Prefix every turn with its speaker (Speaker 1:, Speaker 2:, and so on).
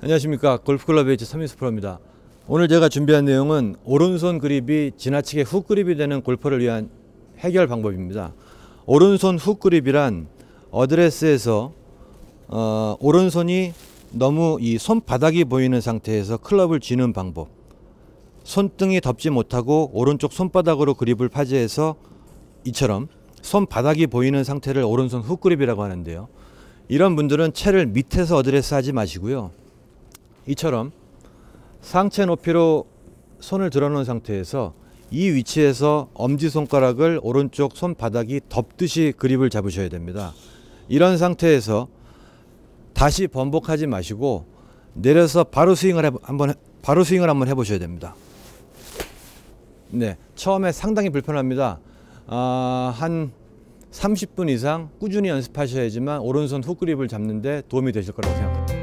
Speaker 1: 안녕하십니까 골프클럽 H 3인스 프로입니다. 오늘 제가 준비한 내용은 오른손 그립이 지나치게 훅 그립이 되는 골퍼를 위한 해결 방법입니다. 오른손 훅 그립이란 어드레스에서 어, 오른손이 너무 이 손바닥이 보이는 상태에서 클럽을 쥐는 방법 손등이 덮지 못하고 오른쪽 손바닥으로 그립을 파지해서 이처럼 손바닥이 보이는 상태를 오른손 훅 그립이라고 하는데요. 이런 분들은 채를 밑에서 어드레스 하지 마시고요. 이처럼 상체 높이로 손을 들어놓은 상태에서 이 위치에서 엄지손가락을 오른쪽 손바닥이 덮듯이 그립을 잡으셔야 됩니다. 이런 상태에서 다시 번복하지 마시고 내려서 바로 스윙을 해, 한번 바로 스윙을 한번 해보셔야 됩니다. 네, 처음에 상당히 불편합니다. 아, 한 30분 이상 꾸준히 연습하셔야지만 오른손 훅 그립을 잡는데 도움이 되실 거라고 생각합니다.